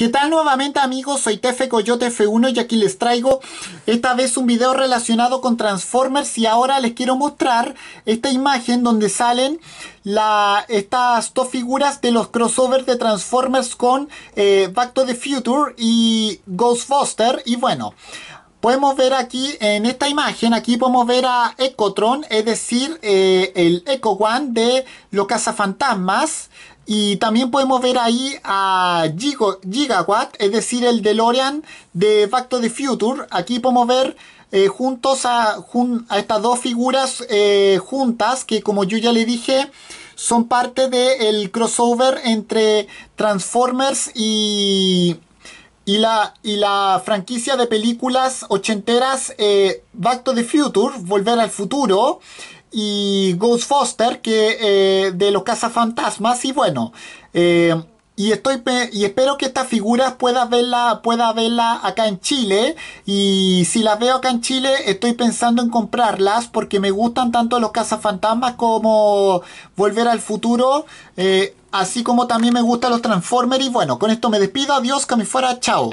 ¿Qué tal nuevamente amigos? Soy Tefe Coyote F1 y aquí les traigo esta vez un video relacionado con Transformers y ahora les quiero mostrar esta imagen donde salen estas dos figuras de los crossovers de Transformers con eh, Back to the Future y Ghostbuster y bueno podemos ver aquí en esta imagen, aquí podemos ver a Ecotron, es decir, eh, el Eco One de los cazafantasmas. Y también podemos ver ahí a Gigawatt, es decir, el DeLorean de Back to the Future. Aquí podemos ver eh, juntos a, estas dos figuras eh, juntas que como yo ya le dije son parte del crossover entre Transformers y y la, y la franquicia de películas ochenteras eh, Back to the Future, Volver al Futuro, y Ghost Foster, que eh, de los cazafantasmas, y bueno. Eh, y estoy y espero que estas figuras pueda verla pueda verla acá en Chile y si las veo acá en Chile estoy pensando en comprarlas porque me gustan tanto los cazafantasmas como Volver al Futuro Así como también me gustan los Transformers. Y bueno, con esto me despido. Adiós, que me fuera. Chao.